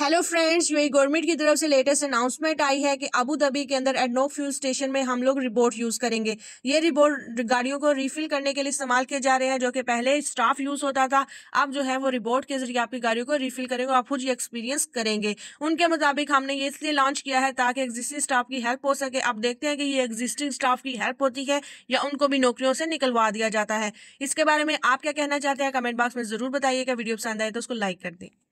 hello friends UAE government की तरफ से लेटेस्ट अनाउंसमेंट आई है कि अबू धाबी के अंदर एडनो फ्यूल स्टेशन में हम लोग रिबोट यूज़ करेंगे ये रिबोट गाड़ियों को रिफिल करने के लिए इस्तेमाल किए जा रहे हैं जो कि पहले स्टाफ यूज़ होता था अब जो है वो रिबोट के जरिए आपकी गाड़ियों को रिफिल करेंगे आप खुद ये एक्सपीरियंस करेंगे उनके मुताबिक हमने ये इसलिए लॉन्च किया है ताकि एग्जिस्टिंग स्टाफ की हेल्प हो सके आप देखते हैं कि ये एग्जिस्टिंग स्टाफ की हेल्प होती है या उनको भी नौकरियों से निकलवा दिया जाता है इसके बारे में आप क्या कहना चाहते हैं कमेंट बॉक्स में ज़रूर बताइए वीडियो पसंद आए तो उसको लाइक कर दें